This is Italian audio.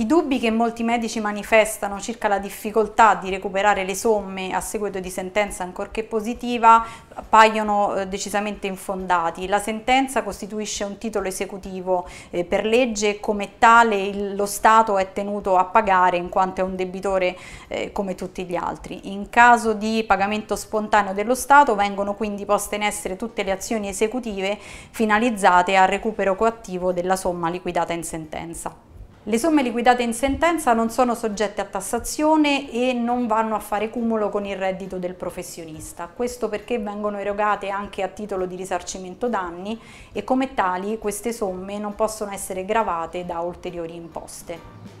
I dubbi che molti medici manifestano circa la difficoltà di recuperare le somme a seguito di sentenza ancorché positiva paiono eh, decisamente infondati. La sentenza costituisce un titolo esecutivo eh, per legge e come tale lo Stato è tenuto a pagare in quanto è un debitore eh, come tutti gli altri. In caso di pagamento spontaneo dello Stato vengono quindi poste in essere tutte le azioni esecutive finalizzate al recupero coattivo della somma liquidata in sentenza. Le somme liquidate in sentenza non sono soggette a tassazione e non vanno a fare cumulo con il reddito del professionista, questo perché vengono erogate anche a titolo di risarcimento danni e come tali queste somme non possono essere gravate da ulteriori imposte.